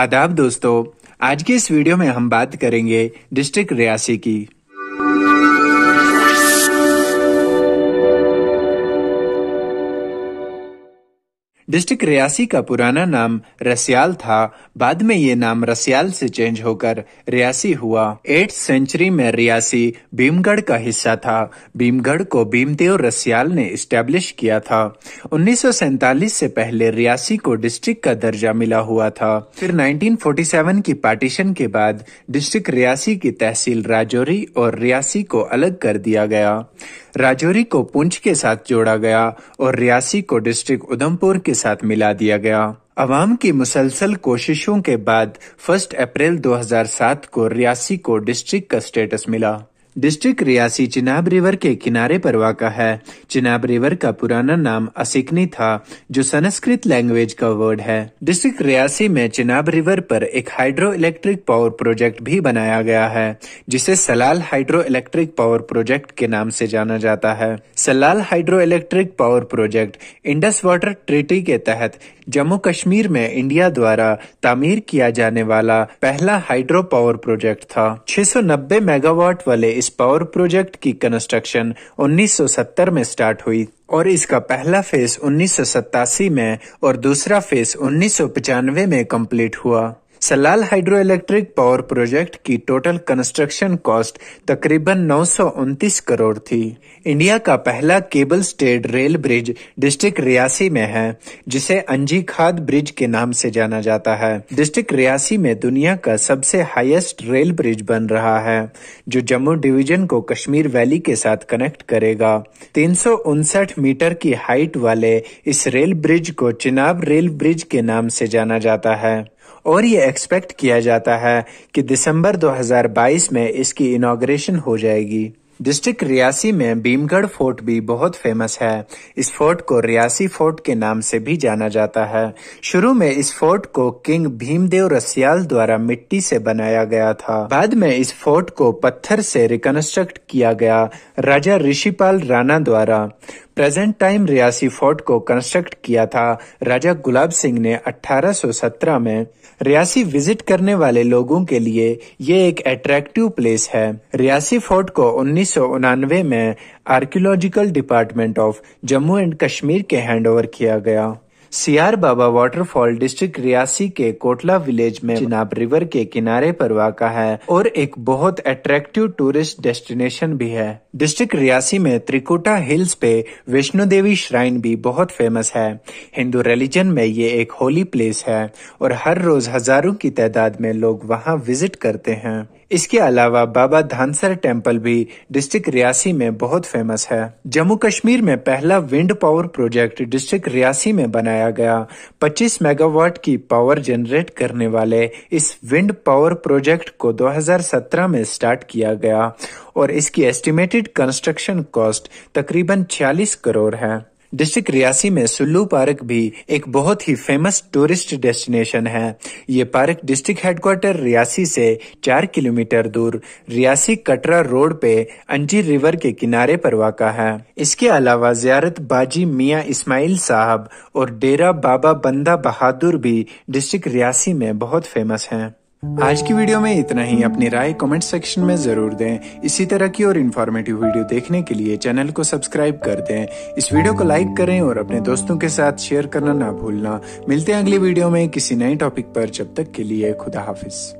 आदाब दोस्तों आज के इस वीडियो में हम बात करेंगे डिस्ट्रिक्ट रियासी की डिस्ट्रिक्ट रियासी का पुराना नाम रसियाल था बाद में ये नाम रसियाल से चेंज होकर रियासी हुआ एट सेंचुरी में रियासी भीमगढ़ का हिस्सा था भीमगढ़ को भीमदेव रसियाल ने इस्टेब्लिश किया था उन्नीस से पहले रियासी को डिस्ट्रिक्ट का दर्जा मिला हुआ था फिर 1947 की पार्टीशन के बाद डिस्ट्रिक्ट रियासी की तहसील राजौरी और रियासी को अलग कर दिया गया राजौरी को पुंछ के साथ जोड़ा गया और रियासी को डिस्ट्रिक्ट उधमपुर के साथ मिला दिया गया अवाम की मुसलसल कोशिशों के बाद फर्स्ट अप्रैल 2007 को रियासी को डिस्ट्रिक्ट का स्टेटस मिला डिस्ट्रिक्ट रियासी चिनाब रिवर के किनारे पर वाक़ है चिनाब रिवर का पुराना नाम असिकनी था जो संस्कृत लैंग्वेज का वर्ड है डिस्ट्रिक्ट रियासी में चिनाब रिवर पर एक हाइड्रो इलेक्ट्रिक पावर प्रोजेक्ट भी बनाया गया है जिसे Salal hydro electric power project के नाम से जाना जाता है Salal hydro electric power project Indus water treaty के तहत जम्मू कश्मीर में इंडिया द्वारा तामीर किया जाने वाला पहला हाइड्रो पावर प्रोजेक्ट था छह मेगावाट वाले इस पावर प्रोजेक्ट की कंस्ट्रक्शन 1970 में स्टार्ट हुई और इसका पहला फेज उन्नीस में और दूसरा फेज उन्नीस में कंप्लीट हुआ Salal hydro electric power project की टोटल कंस्ट्रक्शन कॉस्ट तकरीबन नौ करोड़ थी इंडिया का पहला cable stayed rail bridge district Reasi में है जिसे अंजी खाद ब्रिज के नाम से जाना जाता है डिस्ट्रिक्ट रियासी में दुनिया का सबसे हाईएस्ट रेल ब्रिज बन रहा है जो जम्मू डिवीजन को कश्मीर वैली के साथ कनेक्ट करेगा तीन मीटर की हाइट वाले इस रेल ब्रिज को चिनाब रेल ब्रिज के नाम से जाना जाता है और ये एक्सपेक्ट किया जाता है कि दिसंबर 2022 में इसकी इनाग्रेशन हो जाएगी डिस्ट्रिक्ट रियासी में भीमगढ़ फोर्ट भी बहुत फेमस है इस फोर्ट को रियासी फोर्ट के नाम से भी जाना जाता है शुरू में इस फोर्ट को किंग भीमदेव रसियाल द्वारा मिट्टी से बनाया गया था बाद में इस फोर्ट को पत्थर से रिकंस्ट्रक्ट किया गया राजा ऋषिपाल राणा द्वारा प्रेजेंट टाइम रियासी फोर्ट को कंस्ट्रक्ट किया था राजा गुलाब सिंह ने 1817 में रियासी विजिट करने वाले लोगों के लिए ये एक अट्रैक्टिव प्लेस है रियासी फोर्ट को उन्नीस में archaeological department of Jammu and Kashmir के हैंडओवर किया गया सियार बाबा वाटरफॉल डिस्ट्रिक्ट रियासी के कोटला विलेज में चिनाब रिवर के किनारे पर वाका है और एक बहुत अट्रैक्टिव टूरिस्ट डेस्टिनेशन भी है डिस्ट्रिक्ट रियासी में त्रिकुटा हिल्स पे वैष्णो देवी श्राइन भी बहुत फेमस है हिंदू रिलीजन में ये एक होली प्लेस है और हर रोज हजारों की तादाद में लोग वहाँ विजिट करते हैं इसके अलावा बाबा धानसर टेम्पल भी डिस्ट्रिक्ट रियासी में बहुत फेमस है जम्मू कश्मीर में पहला wind power project district Reasi में बनाया गया 25 मेगावाट की पावर जनरेट करने वाले इस विंड पावर प्रोजेक्ट को 2017 में स्टार्ट किया गया और इसकी एस्टिमेटेड कंस्ट्रक्शन कॉस्ट तकरीबन 46 करोड़ है डिस्ट्रिक्ट रियासी में सुल्लू पार्क भी एक बहुत ही फेमस टूरिस्ट डेस्टिनेशन है ये पार्क डिस्ट्रिक्ट हेडक्वार्टर रियासी से चार किलोमीटर दूर रियासी कटरा रोड पे अंजी रिवर के किनारे पर वाका है इसके अलावा जियारत बाजी मियाँ इस्माइल साहब और डेरा बाबा बंदा बहादुर भी डिस्ट्रिक्ट रियासी में बहुत फेमस हैं आज की वीडियो में इतना ही अपनी राय कमेंट सेक्शन में जरूर दें इसी तरह की और इन्फॉर्मेटिव वीडियो देखने के लिए चैनल को सब्सक्राइब कर दें इस वीडियो को लाइक करें और अपने दोस्तों के साथ शेयर करना ना भूलना मिलते हैं अगली वीडियो में किसी नए टॉपिक पर जब तक के लिए खुदा हाफिज़